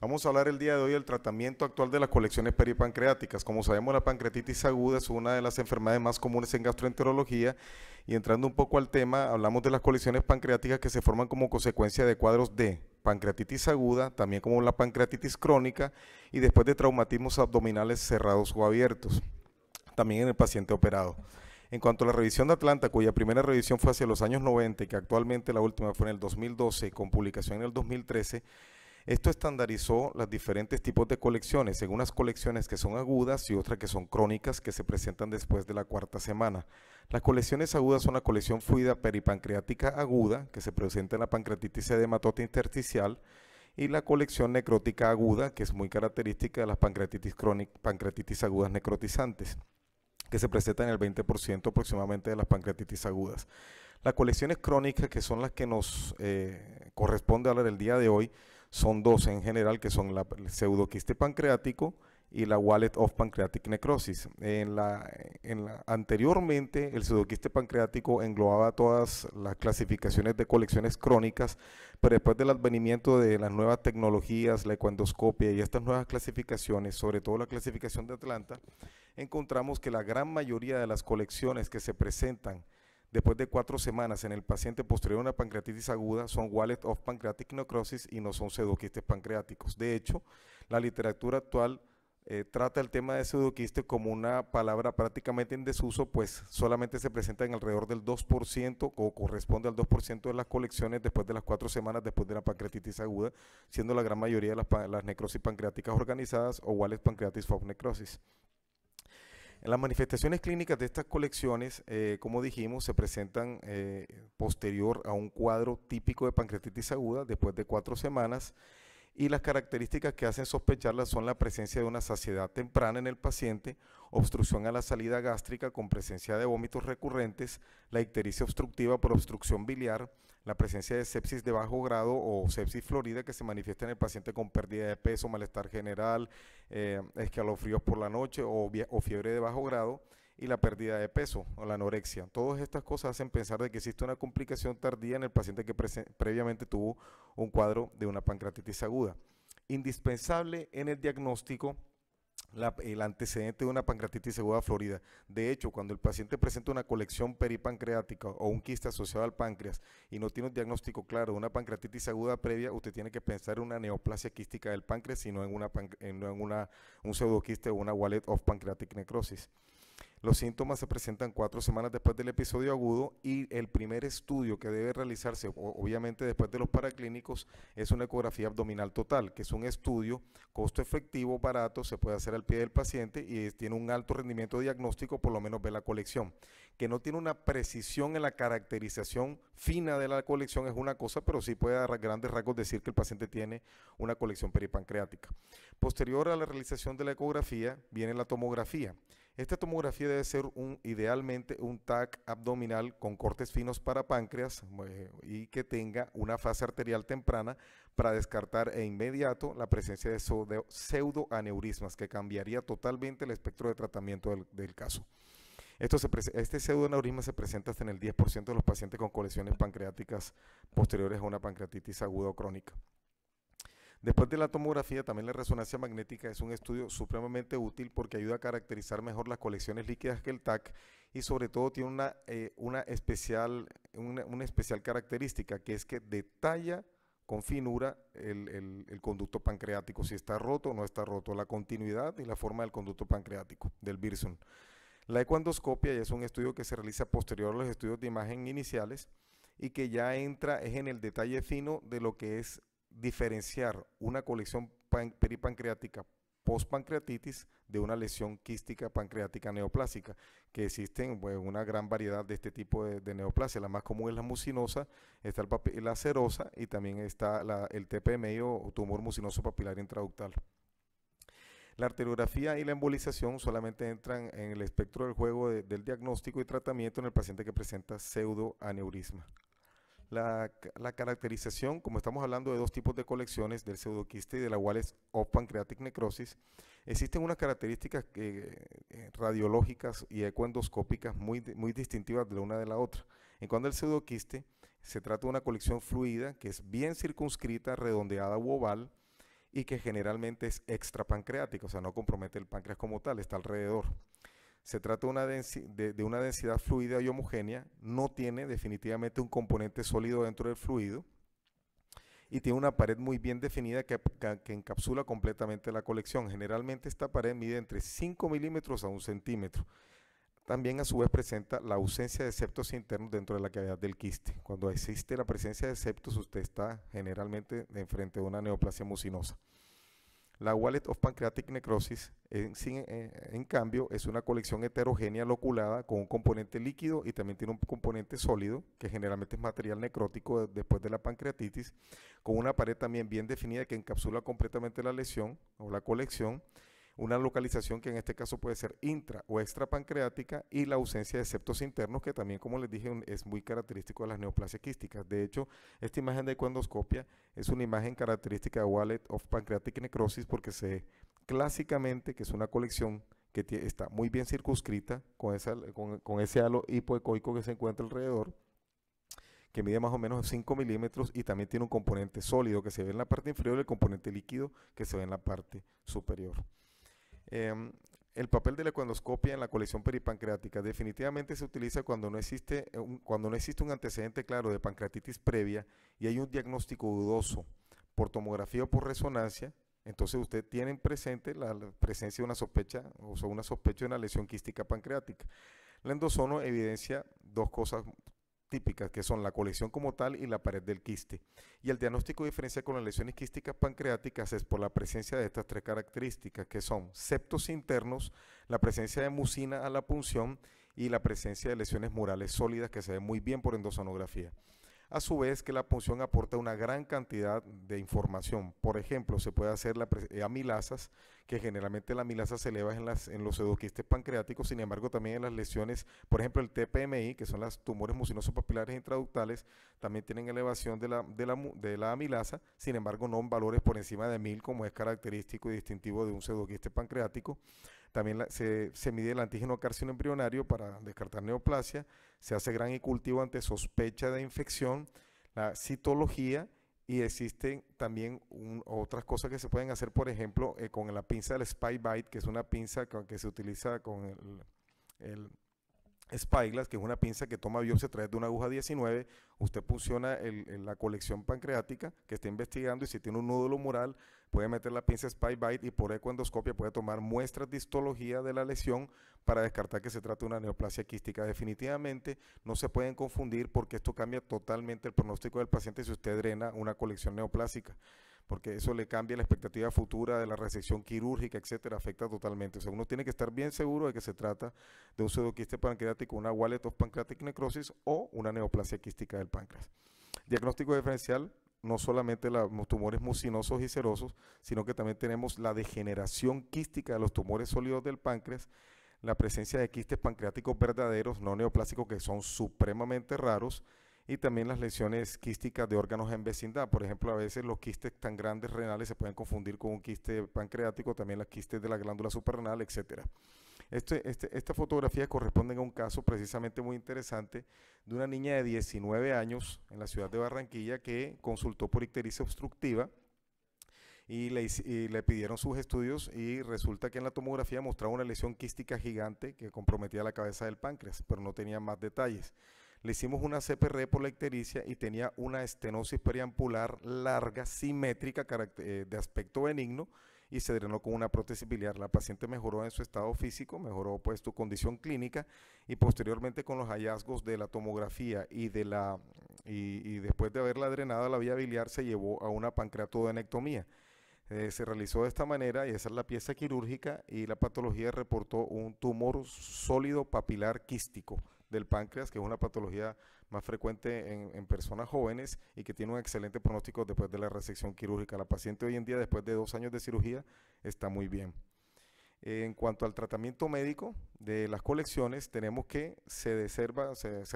Vamos a hablar el día de hoy del tratamiento actual de las colecciones peripancreáticas. Como sabemos, la pancreatitis aguda es una de las enfermedades más comunes en gastroenterología y entrando un poco al tema, hablamos de las colecciones pancreáticas que se forman como consecuencia de cuadros de pancreatitis aguda, también como la pancreatitis crónica y después de traumatismos abdominales cerrados o abiertos, también en el paciente operado. En cuanto a la revisión de Atlanta, cuya primera revisión fue hacia los años 90 y que actualmente la última fue en el 2012 con publicación en el 2013, esto estandarizó los diferentes tipos de colecciones, según unas colecciones que son agudas y otras que son crónicas que se presentan después de la cuarta semana. Las colecciones agudas son la colección fluida peripancreática aguda, que se presenta en la pancreatitis edematosa intersticial, y la colección necrótica aguda, que es muy característica de las pancreatitis, pancreatitis agudas necrotizantes que se presenta en el 20% aproximadamente de las pancreatitis agudas. Las colecciones crónicas, que son las que nos eh, corresponde hablar el día de hoy, son dos en general, que son el pseudoquiste pancreático y la Wallet of Pancreatic Necrosis. En anteriormente, el pseudoquiste pancreático englobaba todas las clasificaciones de colecciones crónicas, pero después del advenimiento de las nuevas tecnologías, la ecuandoscopia y estas nuevas clasificaciones, sobre todo la clasificación de Atlanta, encontramos que la gran mayoría de las colecciones que se presentan después de cuatro semanas en el paciente posterior a una pancreatitis aguda son wallet of pancreatic necrosis y no son pseudoquistes pancreáticos. De hecho, la literatura actual eh, trata el tema de pseudoquiste como una palabra prácticamente en desuso, pues solamente se presenta en alrededor del 2% o corresponde al 2% de las colecciones después de las cuatro semanas después de la pancreatitis aguda, siendo la gran mayoría de las, necrosis pancreáticas organizadas o wallet pancreatitis of necrosis las manifestaciones clínicas de estas colecciones, eh, como dijimos, se presentan eh, posterior a un cuadro típico de pancreatitis aguda después de cuatro semanas y las características que hacen sospecharlas son la presencia de una saciedad temprana en el paciente, obstrucción a la salida gástrica con presencia de vómitos recurrentes, la ictericia obstructiva por obstrucción biliar, la presencia de sepsis de bajo grado o sepsis florida que se manifiesta en el paciente con pérdida de peso, malestar general, eh, escalofríos por la noche o, o fiebre de bajo grado y la pérdida de peso o la anorexia. Todas estas cosas hacen pensar de que existe una complicación tardía en el paciente que previamente tuvo un cuadro de una pancreatitis aguda. Indispensable en el diagnóstico el antecedente de una pancreatitis aguda florida. De hecho, cuando el paciente presenta una colección peripancreática o un quiste asociado al páncreas y no tiene un diagnóstico claro de una pancreatitis aguda previa, usted tiene que pensar en una neoplasia quística del páncreas y no en, una, eh, una, un pseudoquiste o una wallet of pancreatic necrosis. Los síntomas se presentan cuatro semanas después del episodio agudo y el primer estudio que debe realizarse, obviamente después de los paraclínicos, es una ecografía abdominal total, que es un estudio costo efectivo, barato, se puede hacer al pie del paciente y tiene un alto rendimiento diagnóstico, por lo menos de la colección. Que no tiene una precisión en la caracterización fina de la colección es una cosa, pero sí puede dar grandes rasgos decir que el paciente tiene una colección peripancreática. Posterior a la realización de la ecografía viene la tomografía. Esta tomografía debe ser idealmente un TAC abdominal con cortes finos para páncreas eh, y que tenga una fase arterial temprana para descartar e inmediato la presencia de pseudoaneurismas que cambiaría totalmente el espectro de tratamiento del, caso. este pseudoaneurisma se presenta hasta en el 10% de los pacientes con colecciones pancreáticas posteriores a una pancreatitis aguda o crónica. Después de la tomografía, también la resonancia magnética es un estudio supremamente útil porque ayuda a caracterizar mejor las colecciones líquidas que el TAC y sobre todo tiene una, eh, una especial, una, especial característica que es que detalla con finura el, el, conducto pancreático, si está roto o no está roto, la continuidad y la forma del conducto pancreático, del Birson. La ecuandoscopia ya es un estudio que se realiza posterior a los estudios de imagen iniciales y que ya entra es en el detalle fino de lo que es diferenciar una colección pan, peripancreática postpancreatitis de una lesión quística pancreática neoplásica, que existen pues, una gran variedad de este tipo de, neoplasia. La más común es la mucinosa, está el la serosa y también está el TPMI o tumor mucinoso papilar intraductal. La arteriografía y la embolización solamente entran en el espectro del juego del diagnóstico y tratamiento en el paciente que presenta pseudoaneurisma. La, caracterización, como estamos hablando de dos tipos de colecciones, del pseudoquiste y de la Wallace of pancreatic necrosis, existen unas características eh, radiológicas y ecuendoscópicas muy, muy distintivas de la una de la otra. En cuanto al pseudoquiste, se trata de una colección fluida que es bien circunscrita, redondeada u oval y que generalmente es extrapancreática, o sea, no compromete el páncreas como tal, está alrededor. Se trata de una, densidad fluida y homogénea, no tiene definitivamente un componente sólido dentro del fluido y tiene una pared muy bien definida que, encapsula completamente la colección. Generalmente esta pared mide entre 5 milímetros a 1 centímetro. También a su vez presenta la ausencia de septos internos dentro de la cavidad del quiste. Cuando existe la presencia de septos, usted está generalmente enfrente de una neoplasia mucinosa. La Wallet of Pancreatic Necrosis, eh, en, cambio, es una colección heterogénea loculada con un componente líquido y también tiene un componente sólido, que generalmente es material necrótico después de la pancreatitis, con una pared también bien definida que encapsula completamente la lesión o la colección una localización que en este caso puede ser intra o extra pancreática y la ausencia de septos internos, que también, como les dije, es muy característico de las neoplasias quísticas. De hecho, esta imagen de cuendoscopia es una imagen característica de Wallet of Pancreatic Necrosis porque se clásicamente, que es una colección que está muy bien circunscrita con, con ese halo hipoecoico que se encuentra alrededor, que mide más o menos 5 milímetros y también tiene un componente sólido que se ve en la parte inferior y el componente líquido que se ve en la parte superior. Em, el papel de la endoscopia en la colección peripancreática definitivamente se utiliza cuando no, existe eh, un, cuando no existe un antecedente claro de pancreatitis previa y hay un diagnóstico dudoso por tomografía o por resonancia. Entonces usted tiene presente la, presencia de una sospecha o una sospecha de una lesión quística pancreática. La endosono evidencia dos cosas típicas, que son la colección como tal y la pared del quiste. Y el diagnóstico diferencia con las lesiones quísticas pancreáticas es por la presencia de estas tres características, que son septos internos, la presencia de mucina a la punción y la presencia de lesiones murales sólidas que se ven muy bien por endosonografía. A su vez que la punción aporta una gran cantidad de información. Por ejemplo, se puede hacer la eh, amilasas, que generalmente la amilasa se eleva en, las, en los pseudoquistes pancreáticos, sin embargo también en las lesiones, por ejemplo el TPMI, que son los tumores mucinosos papilares intraductales, también tienen elevación de la, amilasa, sin embargo no en valores por encima de 1000 como es característico y distintivo de un pseudoquiste pancreático. También se, mide el antígeno carcino para descartar neoplasia. Se hace gran y cultivo ante sospecha de infección. La citología y existen también otras cosas que se pueden hacer, por ejemplo, eh, con la pinza del Spy Bite, que es una pinza que se utiliza con el, Spyglass, que es una pinza que toma biopsia a través de una aguja 19, usted funciona en la colección pancreática que está investigando y si tiene un nódulo mural, Puede meter la pinza Bite y por ecoendoscopia puede tomar muestras de histología de la lesión para descartar que se trate de una neoplasia quística. Definitivamente no se pueden confundir porque esto cambia totalmente el pronóstico del paciente si usted drena una colección neoplásica porque eso le cambia la expectativa futura de la resección quirúrgica, etcétera, afecta totalmente. O sea, uno tiene que estar bien seguro de que se trata de un pseudoquiste pancreático, una wallet of pancreatic necrosis o una neoplasia quística del páncreas. Diagnóstico diferencial, no solamente los tumores mucinosos y serosos, sino que también tenemos la degeneración quística de los tumores sólidos del páncreas, la presencia de quistes pancreáticos verdaderos, no neoplásicos, que son supremamente raros, y también las lesiones quísticas de órganos en vecindad. Por ejemplo, a veces los quistes tan grandes renales se pueden confundir con un quiste pancreático, también las quistes de la glándula suprarrenal, etcétera. Este, este, esta fotografía corresponde a un caso precisamente muy interesante de una niña de 19 años en la ciudad de Barranquilla que consultó por ictericia obstructiva y le, y le, pidieron sus estudios y resulta que en la tomografía mostraba una lesión quística gigante que comprometía la cabeza del páncreas, pero no tenía más detalles. Le hicimos una CPR por la ictericia y tenía una estenosis periampular larga, simétrica, eh, de aspecto benigno, y se drenó con una prótesis biliar. La paciente mejoró en su estado físico, mejoró pues su condición clínica y posteriormente con los hallazgos de la tomografía y de la y, después de haberla drenado la vía biliar se llevó a una pancreatodenectomía. Eh, se realizó de esta manera y esa es la pieza quirúrgica y la patología reportó un tumor sólido papilar quístico del páncreas, que es una patología más frecuente en, personas jóvenes y que tiene un excelente pronóstico después de la resección quirúrgica. La paciente hoy en día, después de dos años de cirugía, está muy bien. En cuanto al tratamiento médico de las colecciones, tenemos que se,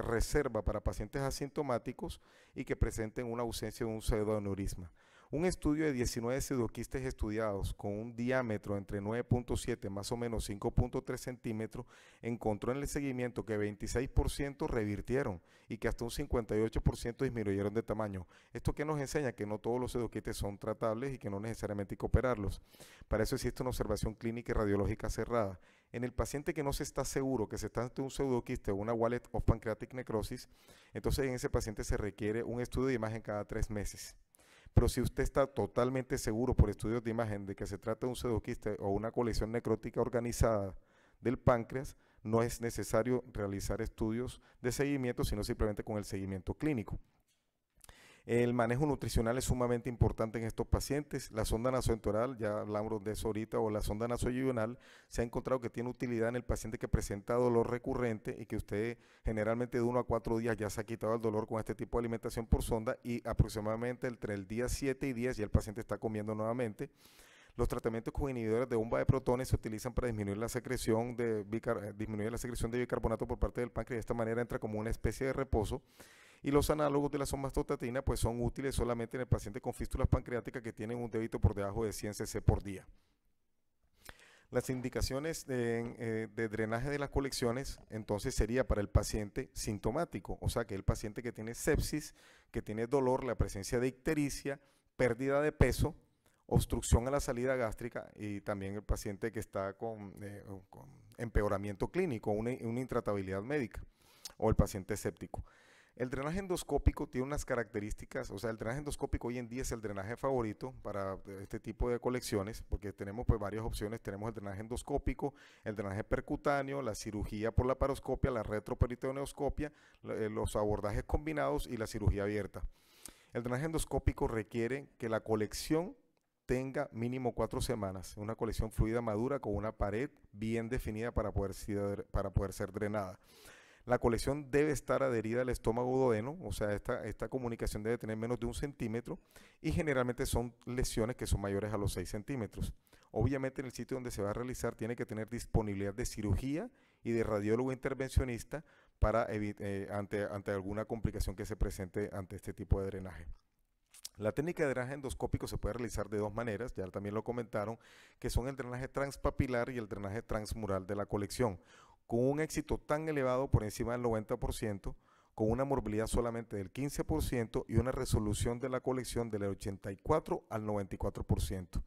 reserva para pacientes asintomáticos y que presenten una ausencia de un pseudoaneurisma. Un estudio de 19 pseudoquistes estudiados con un diámetro entre 9.7 más o menos 5.3 centímetros encontró en el seguimiento que 26% revirtieron y que hasta un 58% disminuyeron de tamaño. Esto que nos enseña que no todos los pseudoquistes son tratables y que no necesariamente hay que operarlos. Para eso existe una observación clínica y radiológica cerrada. En el paciente que no se está seguro que se está ante un pseudoquiste o una wallet of pancreatic necrosis, entonces en ese paciente se requiere un estudio de imagen cada tres meses. Pero si usted está totalmente seguro por estudios de imagen de que se trata de un pseudoquiste o una colección necrótica organizada del páncreas, no es necesario realizar estudios de seguimiento, sino simplemente con el seguimiento clínico. El manejo nutricional es sumamente importante en estos pacientes. La sonda nasoentoral, ya hablamos de eso ahorita, o la sonda nasoyunal, se ha encontrado que tiene utilidad en el paciente que presenta dolor recurrente y que usted generalmente de uno a cuatro días ya se ha quitado el dolor con este tipo de alimentación por sonda y aproximadamente entre el día 7 y 10 ya el paciente está comiendo nuevamente. Los tratamientos con inhibidores de bomba de protones se utilizan para disminuir la secreción de, eh, disminuir la secreción de bicarbonato por parte del páncreas. y De esta manera entra como una especie de reposo y los análogos de la somatostatina pues son útiles solamente en el paciente con fístulas pancreáticas que tienen un débito por debajo de 100 cc por día. Las indicaciones eh, de, drenaje de las colecciones, entonces sería para el paciente sintomático, o sea que el paciente que tiene sepsis, que tiene dolor, la presencia de ictericia, pérdida de peso, obstrucción a la salida gástrica y también el paciente que está con, eh, empeoramiento clínico, una, una, intratabilidad médica o el paciente séptico. El drenaje endoscópico tiene unas características, o sea, el drenaje endoscópico hoy en día es el drenaje favorito para eh, este tipo de colecciones, porque tenemos pues varias opciones, tenemos el drenaje endoscópico, el drenaje percutáneo, la cirugía por la paroscopia, la retroperitoneoscopia, eh, los abordajes combinados y la cirugía abierta. El drenaje endoscópico requiere que la colección tenga mínimo cuatro semanas, una colección fluida madura con una pared bien definida para poder ser, para poder ser drenada. La colección debe estar adherida al estómago duodeno, o sea, esta, esta comunicación debe tener menos de un centímetro y generalmente son lesiones que son mayores a los 6 centímetros. Obviamente en el sitio donde se va a realizar tiene que tener disponibilidad de cirugía y de radiólogo intervencionista para eh, ante, ante alguna complicación que se presente ante este tipo de drenaje. La técnica de drenaje endoscópico se puede realizar de dos maneras, ya también lo comentaron, que son el drenaje transpapilar y el drenaje transmural de la colección con un éxito tan elevado por encima del 90%, con una morbilidad solamente del 15% y una resolución de la colección del 84 al 94%.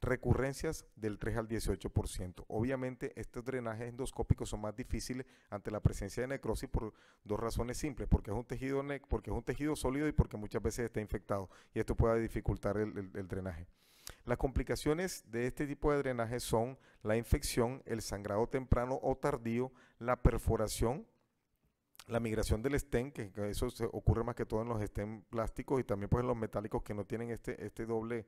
Recurrencias del 3 al 18%. Obviamente estos drenajes endoscópicos son más difíciles ante la presencia de necrosis por dos razones simples, porque es un tejido, porque es un tejido sólido y porque muchas veces está infectado y esto puede dificultar el drenaje. Las complicaciones de este tipo de drenaje son la infección, el sangrado temprano o tardío, la perforación, la migración del estén, que eso ocurre más que todo en los estén plásticos y también pues en los metálicos que no tienen este, este doble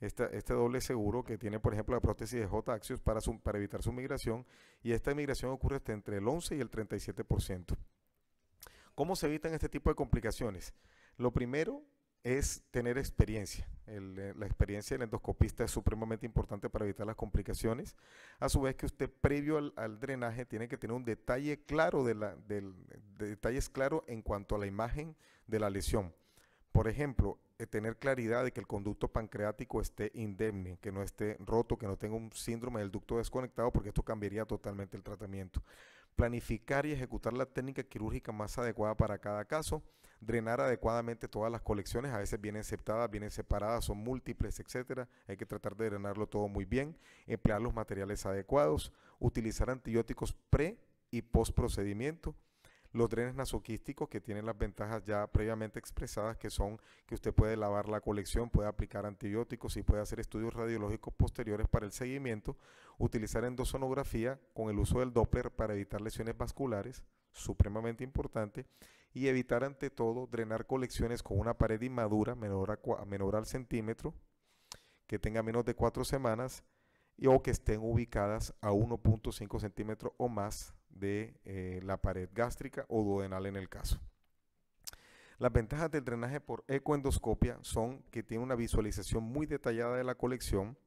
este doble seguro que tiene, por ejemplo, la prótesis de J-Axios para, para evitar su migración y esta migración ocurre entre el 11 y el 37%. ¿Cómo se evitan este tipo de complicaciones? Lo primero es tener experiencia. Eh, la experiencia del endoscopista es supremamente importante para evitar las complicaciones. A su vez que usted previo al, drenaje tiene que tener un detalle claro de, la, detalles en cuanto a la imagen de la lesión. Por ejemplo, eh, tener claridad de que el conducto pancreático esté indemne, que no esté roto, que no tenga un síndrome del ducto desconectado, porque esto cambiaría totalmente el tratamiento. Planificar y ejecutar la técnica quirúrgica más adecuada para cada caso drenar adecuadamente todas las colecciones, a veces vienen septadas, vienen separadas, son múltiples, etcétera. Hay que tratar de drenarlo todo muy bien, emplear los materiales adecuados, utilizar antibióticos pre y post procedimiento los drenes nasoquísticos que tienen las ventajas ya previamente expresadas, que son que usted puede lavar la colección, puede aplicar antibióticos y puede hacer estudios radiológicos posteriores para el seguimiento, utilizar endosonografía con el uso del Doppler para evitar lesiones vasculares, supremamente importante, y evitar ante todo drenar colecciones con una pared inmadura menor, al centímetro, que tenga menos de cuatro semanas o que estén ubicadas a 1.5 centímetros o más de eh, la pared gástrica o duodenal en el caso. Las ventajas del drenaje por ecoendoscopia son que tiene una visualización muy detallada de la colección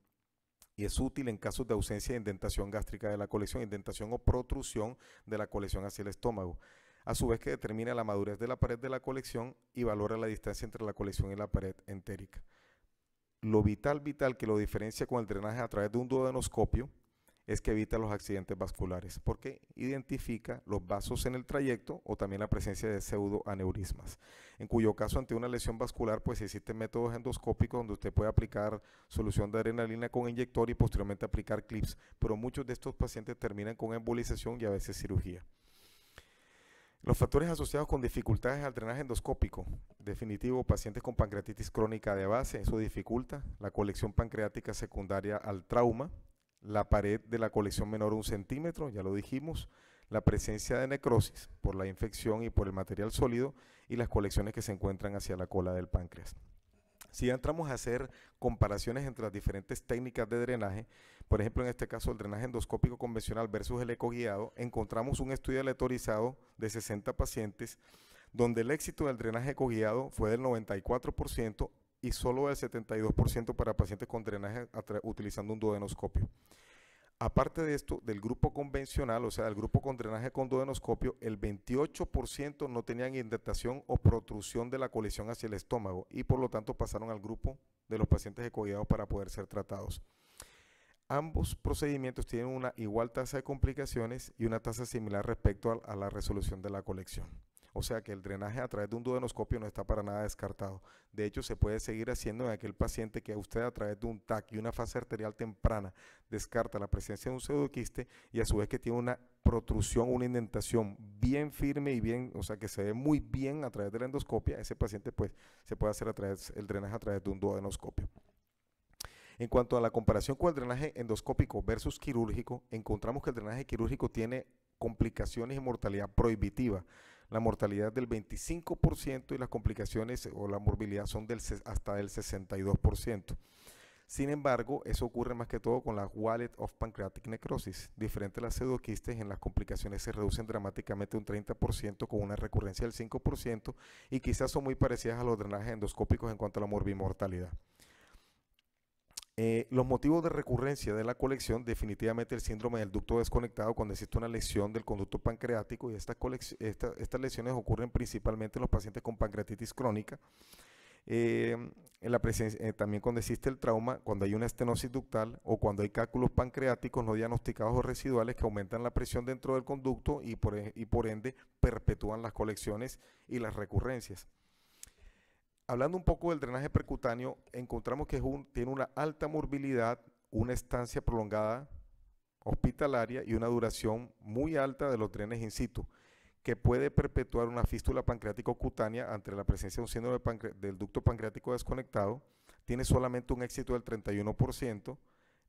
y es útil en casos de ausencia de indentación gástrica de la colección, indentación o protrusión de la colección hacia el estómago a su vez que determina la madurez de la pared de la colección y valora la distancia entre la colección y la pared entérica. Lo vital, vital que lo diferencia con el drenaje a través de un duodenoscopio es que evita los accidentes vasculares porque identifica los vasos en el trayecto o también la presencia de pseudoaneurismas, en cuyo caso ante una lesión vascular pues existen métodos endoscópicos donde usted puede aplicar solución de adrenalina con inyector y posteriormente aplicar clips, pero muchos de estos pacientes terminan con embolización y a veces cirugía. Los factores asociados con dificultades al drenaje endoscópico. Definitivo, pacientes con pancreatitis crónica de base, eso dificulta. La colección pancreática secundaria al trauma. La pared de la colección menor un centímetro, ya lo dijimos. La presencia de necrosis por la infección y por el material sólido. Y las colecciones que se encuentran hacia la cola del páncreas. Si entramos a hacer comparaciones entre las diferentes técnicas de drenaje, por ejemplo, en este caso el drenaje endoscópico convencional versus el ecoguiado, encontramos un estudio aleatorizado de 60 pacientes donde el éxito del drenaje ecoguiado fue del 94% y solo del 72% para pacientes con drenaje utilizando un duodenoscopio. Aparte de esto, del grupo convencional, o sea, del grupo con drenaje con duodenoscopio, el 28% no tenían indentación o protrusión de la colección hacia el estómago y por lo tanto pasaron al grupo de los pacientes ecoguiados para poder ser tratados. Ambos procedimientos tienen una igual tasa de complicaciones y una tasa similar respecto a la resolución de la colección. O sea que el drenaje a través de un duodenoscopio no está para nada descartado. De hecho, se puede seguir haciendo en aquel paciente que usted a través de un TAC y una fase arterial temprana descarta la presencia de un pseudoquiste y a su vez que tiene una protrusión, una indentación bien firme y bien, o sea, que se ve muy bien a través de la endoscopia, ese paciente pues se puede hacer a través, el drenaje a través de un duodenoscopio. En cuanto a la comparación con el drenaje endoscópico versus quirúrgico, encontramos que el drenaje quirúrgico tiene complicaciones y mortalidad prohibitiva la mortalidad del 25% y las complicaciones o la morbilidad son hasta del 62%. Sin embargo, eso ocurre más que todo con la Wallet of Pancreatic Necrosis. Diferente a las pseudoquistes, en las complicaciones se reducen dramáticamente un 30% con una recurrencia del 5% y quizás son muy parecidas a los drenajes endoscópicos en cuanto a la morbimortalidad. Eh, los motivos de recurrencia de la colección, definitivamente el síndrome del ducto desconectado cuando existe una lesión del conducto pancreático y estas, lesiones ocurren principalmente en los pacientes con pancreatitis crónica. Eh, eh, también cuando existe el trauma, cuando hay una estenosis ductal o cuando hay cálculos pancreáticos no diagnosticados o residuales que aumentan la presión dentro del conducto y e-, y por ende perpetúan las colecciones y las recurrencias hablando un poco del drenaje percutáneo, encontramos que tiene una alta morbilidad, una estancia prolongada hospitalaria y una duración muy alta de los drenes in situ, que puede perpetuar una fístula pancreático cutánea ante la presencia de un síndrome del ducto pancreático desconectado, tiene solamente un éxito del 31%,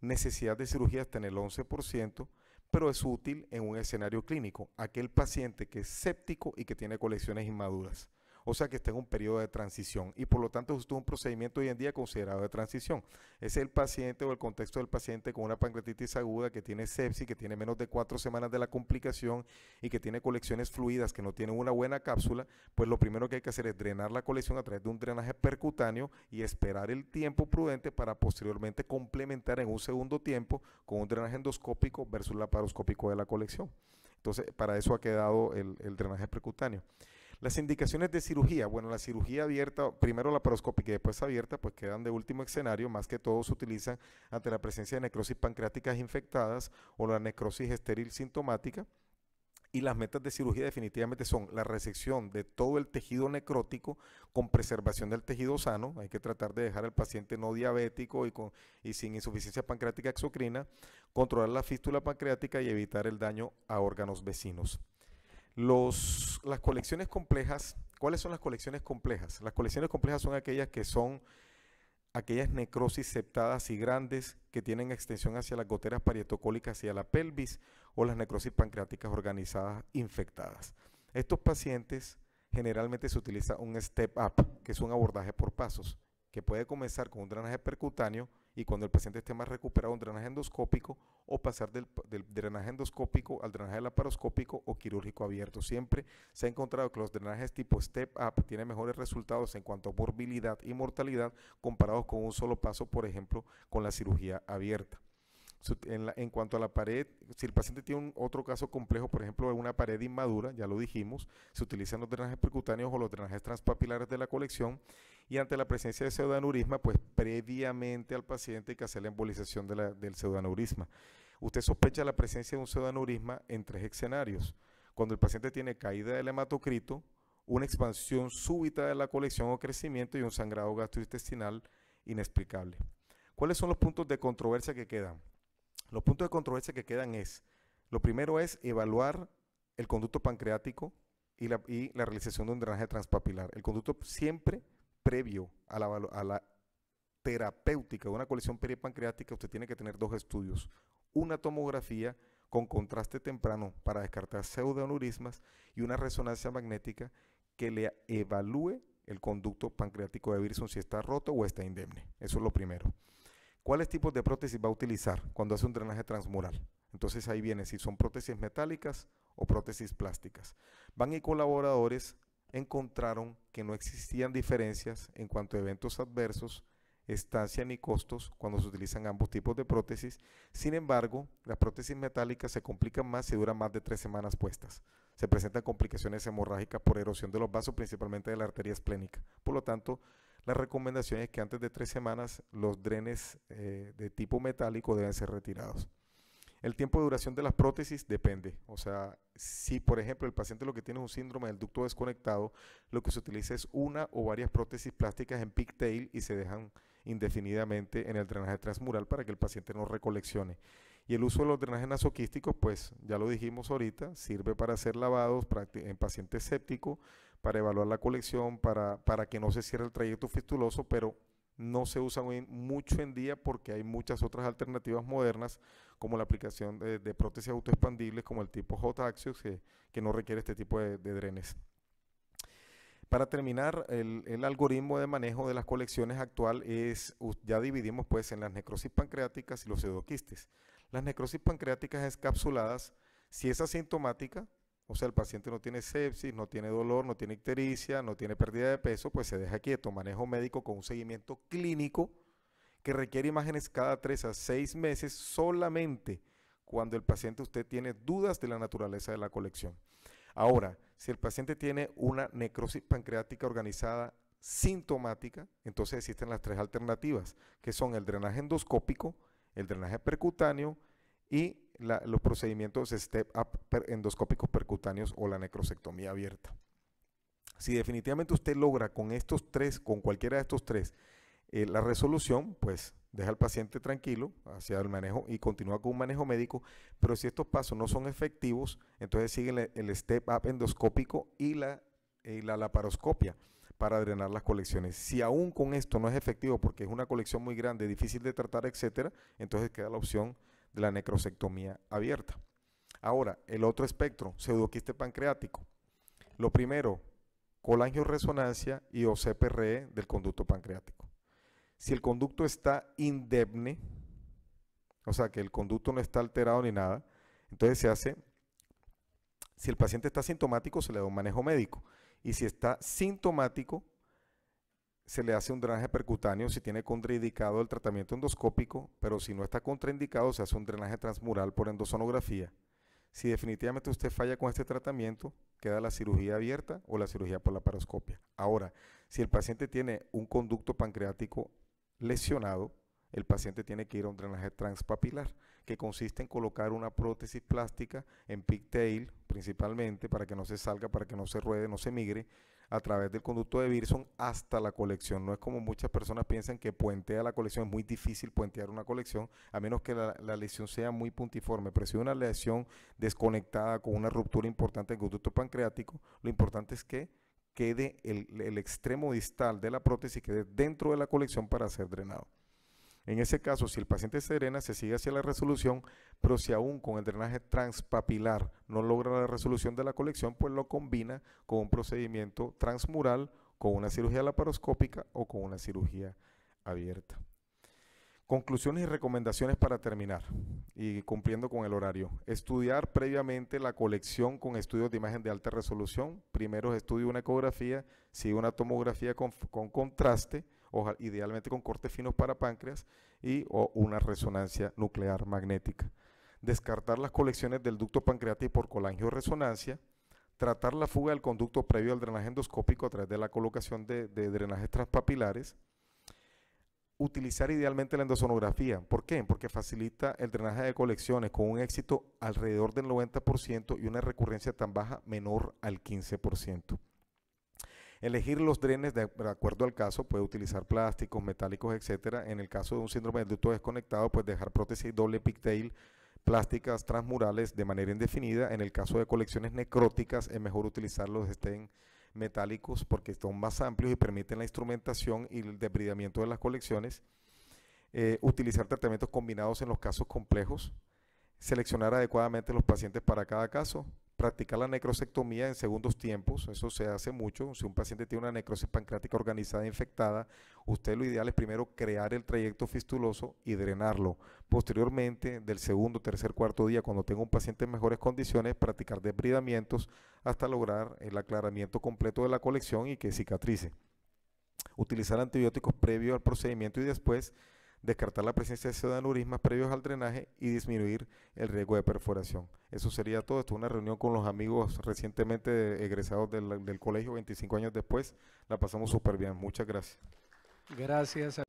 necesidad de cirugía hasta en el 11%, pero es útil en un escenario clínico, aquel paciente que es séptico y que tiene colecciones inmaduras. O sea que está en un periodo de transición y por lo tanto justo un procedimiento hoy en día considerado de transición. Es el paciente o el contexto del paciente con una pancreatitis aguda que tiene sepsis, que tiene menos de cuatro semanas de la complicación y que tiene colecciones fluidas que no tienen una buena cápsula, pues lo primero que hay que hacer es drenar la colección a través de un drenaje percutáneo y esperar el tiempo prudente para posteriormente complementar en un segundo tiempo con un drenaje endoscópico versus laparoscópico de la colección. Entonces, para eso ha quedado el, el drenaje percutáneo. Las indicaciones de cirugía, bueno, la cirugía abierta, primero la paroscópica y después abierta, pues quedan de último escenario, más que todo se utilizan ante la presencia de necrosis pancreáticas infectadas o la necrosis estéril sintomática. Y las metas de cirugía definitivamente son la resección de todo el tejido necrótico con preservación del tejido sano. Hay que tratar de dejar al paciente no diabético y, y sin insuficiencia pancreática exocrina, controlar la fístula pancreática y evitar el daño a órganos vecinos las colecciones complejas, ¿cuáles son las colecciones complejas? Las colecciones complejas son aquellas que son aquellas necrosis septadas y grandes que tienen extensión hacia las goteras parietocólicas hacia la pelvis o las necrosis pancreáticas organizadas infectadas. Estos pacientes generalmente se utiliza un step up, que es un abordaje por pasos, que puede comenzar con un drenaje percutáneo, y cuando el paciente esté más recuperado, un drenaje endoscópico o pasar del, drenaje endoscópico al drenaje laparoscópico o quirúrgico abierto. Siempre se ha encontrado que los drenajes tipo Step Up tienen mejores resultados en cuanto a morbilidad y mortalidad comparados con un solo paso, por ejemplo, con la cirugía abierta en, cuanto a la pared, si el paciente tiene un otro caso complejo, por ejemplo, una pared inmadura, ya lo dijimos, se utilizan los drenajes percutáneos o los drenajes transpapilares de la colección y ante la presencia de pseudoaneurisma, pues previamente al paciente hay que hacer la embolización del pseudoaneurisma. Usted sospecha la presencia de un pseudoaneurisma en tres escenarios. Cuando el paciente tiene caída del hematocrito, una expansión súbita de la colección o crecimiento y un sangrado gastrointestinal inexplicable. ¿Cuáles son los puntos de controversia que quedan? Los puntos de controversia que quedan es, lo primero es evaluar el conducto pancreático y la, realización de un drenaje transpapilar. El conducto siempre previo a la, terapéutica de una colisión peripancreática, usted tiene que tener dos estudios. Una tomografía con contraste temprano para descartar pseudonurismas y una resonancia magnética que le evalúe el conducto pancreático de virson si está roto o está indemne. Eso es lo primero. ¿Cuáles tipos de prótesis va a utilizar cuando hace un drenaje transmural? Entonces ahí viene si son prótesis metálicas o prótesis plásticas. Van y colaboradores encontraron que no existían diferencias en cuanto a eventos adversos, estancia ni costos cuando se utilizan ambos tipos de prótesis. Sin embargo, las prótesis metálicas se complican más y duran más de tres semanas puestas. Se presentan complicaciones hemorrágicas por erosión de los vasos, principalmente de la arteria esplénica. Por lo tanto, la recomendación es que antes de tres semanas los drenes eh, de tipo metálico deben ser retirados. El tiempo de duración de las prótesis depende. O sea, si por ejemplo el paciente lo que tiene es un síndrome del ducto desconectado, lo que se utiliza es una o varias prótesis plásticas en pigtail y se dejan indefinidamente en el drenaje transmural para que el paciente no recoleccione. Y el uso de los drenajes nasoquísticos, pues ya lo dijimos ahorita, sirve para hacer lavados en paciente séptico, para evaluar la colección, para, que no se cierre el trayecto fistuloso, pero no se usa mucho en día porque hay muchas otras alternativas modernas, como la aplicación de, prótesis autoexpandibles, como el tipo J-Axios, que, no requiere este tipo de drenes. Para terminar, el, algoritmo de manejo de las colecciones actual es, ya dividimos pues en las necrosis pancreáticas y los pseudoquistes. Las necrosis pancreáticas encapsuladas, si es asintomática, o sea, el paciente no tiene sepsis, no tiene dolor, no tiene ictericia, no tiene pérdida de peso, pues se deja quieto, manejo médico con un seguimiento clínico que requiere imágenes cada tres a seis meses solamente cuando el paciente usted tiene dudas de la naturaleza de la colección. Ahora, si el paciente tiene una necrosis pancreática organizada sintomática, entonces existen las tres alternativas, que son el drenaje endoscópico, el drenaje percutáneo y los procedimientos step up endoscópicos percutáneos o la necrosectomía abierta. Si definitivamente usted logra con estos tres, con cualquiera de estos tres, eh, la resolución, pues deja al paciente tranquilo hacia el manejo y continúa con un manejo médico, pero si estos pasos no son efectivos, entonces sigue el, step up endoscópico y la, laparoscopia para drenar las colecciones. Si aún con esto no es efectivo porque es una colección muy grande, difícil de tratar, etcétera, entonces queda la opción de la necrosectomía abierta. Ahora, el otro espectro, pseudoquiste pancreático. Lo primero, resonancia y OCPRE del conducto pancreático si el conducto está indemne, o sea, que el conducto no está alterado ni nada, entonces se hace, si el paciente está sintomático, se le da un manejo médico. Y si está sintomático, se le hace un drenaje percutáneo si tiene contraindicado el tratamiento endoscópico, pero si no está contraindicado, se hace un drenaje transmural por endosonografía. Si definitivamente usted falla con este tratamiento, queda la cirugía abierta o la cirugía por la paroscopia. Ahora, si el paciente tiene un conducto pancreático lesionado, el paciente tiene que ir a un drenaje transpapilar, que consiste en colocar una prótesis plástica en pigtail principalmente para que no se salga, para que no se ruede, no se migre a través del conducto de Birson hasta la colección. No es como muchas personas piensan que puentea la colección, es muy difícil puentear una colección, a menos que la, la lesión sea muy puntiforme, pero si una lesión desconectada con una ruptura importante del conducto pancreático, lo importante es que quede el, extremo distal de la prótesis quede dentro de la colección para ser drenado. En ese caso, si el paciente se drena, se sigue hacia la resolución, pero si aún con el drenaje transpapilar no logra la resolución de la colección, pues lo combina con un procedimiento transmural, con una cirugía laparoscópica o con una cirugía abierta. Conclusiones y recomendaciones para terminar y cumpliendo con el horario. Estudiar previamente la colección con estudios de imagen de alta resolución. Primero estudio una ecografía, sigue una tomografía con, contraste, o idealmente con cortes finos para páncreas y o una resonancia nuclear magnética. Descartar las colecciones del ducto pancreático por resonancia. Tratar la fuga del conducto previo al drenaje endoscópico a través de la colocación de, de drenajes transpapilares utilizar idealmente la endosonografía. ¿Por qué? Porque facilita el drenaje de colecciones con un éxito alrededor del 90% y una recurrencia tan baja menor al 15%. Elegir los drenes de acuerdo al caso, puede utilizar plásticos, metálicos, etc. En el caso de un síndrome de ducto desconectado, pues dejar prótesis doble pigtail, plásticas transmurales de manera indefinida. En el caso de colecciones necróticas, es mejor utilizarlos los estén metálicos porque son más amplios y permiten la instrumentación y el desbridamiento de las colecciones, eh, utilizar tratamientos combinados en los casos complejos, seleccionar adecuadamente los pacientes para cada caso, practicar la necrosectomía en segundos tiempos, eso se hace mucho. Si un paciente tiene una necrosis pancreática organizada infectada, usted lo ideal es primero crear el trayecto fistuloso y drenarlo. Posteriormente, del segundo, tercer, cuarto día, cuando tenga un paciente en mejores condiciones, practicar desbridamientos hasta lograr el aclaramiento completo de la colección y que cicatrice. Utilizar antibióticos previo al procedimiento y después descartar la presencia de aneurismas previos al drenaje y disminuir el riesgo de perforación. Eso sería todo. Estuve en una reunión con los amigos recientemente egresados del, colegio, 25 años después. La pasamos súper bien. Muchas gracias. Gracias.